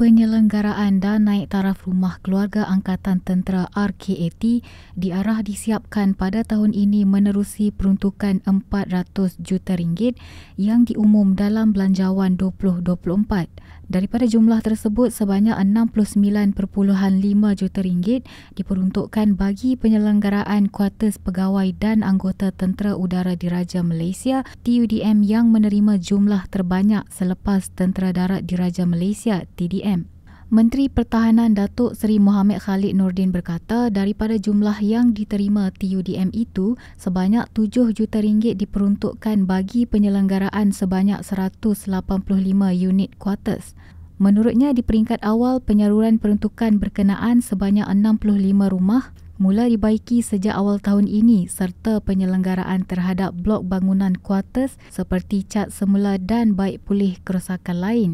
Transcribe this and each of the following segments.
penyelenggaraan dan naik taraf rumah keluarga Angkatan Tentera RKAT diarah disiapkan pada tahun ini menerusi peruntukan 400 juta ringgit yang diumum dalam Belanjawan 2024. Daripada jumlah tersebut sebanyak 69.5 juta ringgit diperuntukkan bagi penyelenggaraan kuartus pegawai dan anggota Tentera Udara Diraja Malaysia TUDM yang menerima jumlah terbanyak selepas Tentera Darat Diraja Malaysia TDM Menteri Pertahanan Datuk Seri Muhammad Khalid Nordin berkata daripada jumlah yang diterima TUDM itu, sebanyak 7 juta ringgit diperuntukkan bagi penyelenggaraan sebanyak 185 unit quarters. Menurutnya, di peringkat awal, penyaluran peruntukan berkenaan sebanyak 65 rumah mula dibaiki sejak awal tahun ini serta penyelenggaraan terhadap blok bangunan kuartus seperti cat semula dan baik pulih kerosakan lain.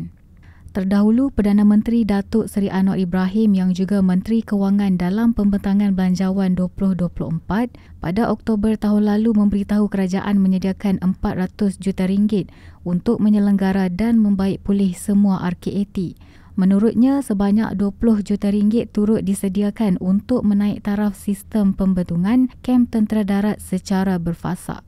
Terdahulu, Perdana Menteri Datuk Seri Anwar Ibrahim yang juga Menteri Kewangan dalam Pembentangan Belanjawan 2024 pada Oktober tahun lalu memberitahu kerajaan menyediakan 400 juta ringgit untuk menyelenggara dan membaik pulih semua RKAT. Menurutnya, sebanyak 20 juta ringgit turut disediakan untuk menaik taraf sistem pembentungan kem tentera darat secara berfasa.